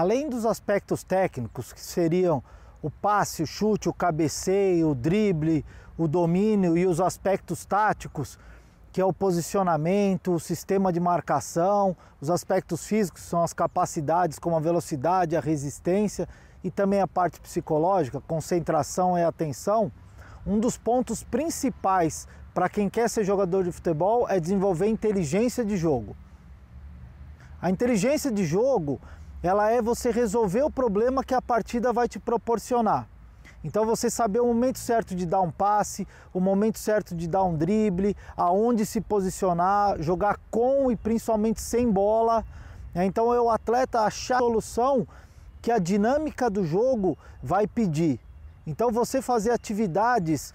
Além dos aspectos técnicos, que seriam o passe, o chute, o cabeceio, o drible, o domínio e os aspectos táticos, que é o posicionamento, o sistema de marcação, os aspectos físicos são as capacidades como a velocidade, a resistência e também a parte psicológica, concentração e atenção. Um dos pontos principais para quem quer ser jogador de futebol é desenvolver inteligência de jogo. A inteligência de jogo ela é você resolver o problema que a partida vai te proporcionar. Então você saber o momento certo de dar um passe, o momento certo de dar um drible, aonde se posicionar, jogar com e principalmente sem bola. Né? Então é o atleta achar a solução que a dinâmica do jogo vai pedir. Então você fazer atividades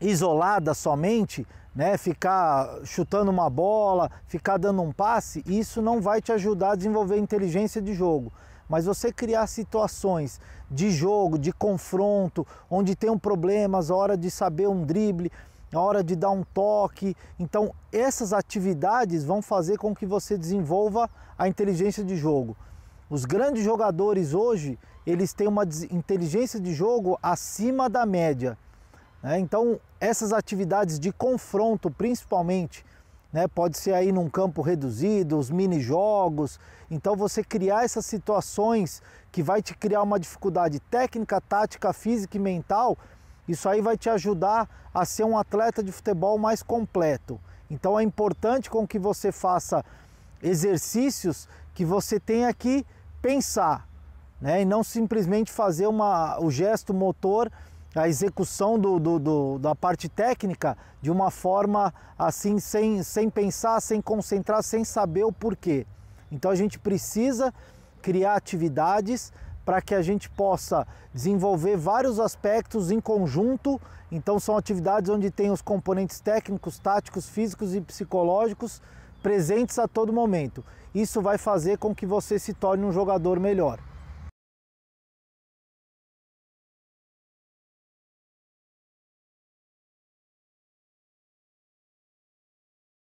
isolada somente, né, ficar chutando uma bola, ficar dando um passe, isso não vai te ajudar a desenvolver inteligência de jogo. Mas você criar situações de jogo, de confronto, onde tem um problema, a hora de saber um drible, a hora de dar um toque. Então, essas atividades vão fazer com que você desenvolva a inteligência de jogo. Os grandes jogadores hoje, eles têm uma inteligência de jogo acima da média. Né? Então, essas atividades de confronto, principalmente, né? pode ser aí num campo reduzido, os mini-jogos. Então, você criar essas situações que vai te criar uma dificuldade técnica, tática, física e mental, isso aí vai te ajudar a ser um atleta de futebol mais completo. Então, é importante com que você faça exercícios que você tenha que pensar, né? E não simplesmente fazer uma, o gesto motor a execução do, do, do, da parte técnica de uma forma assim, sem, sem pensar, sem concentrar, sem saber o porquê. Então a gente precisa criar atividades para que a gente possa desenvolver vários aspectos em conjunto. Então são atividades onde tem os componentes técnicos, táticos, físicos e psicológicos presentes a todo momento. Isso vai fazer com que você se torne um jogador melhor.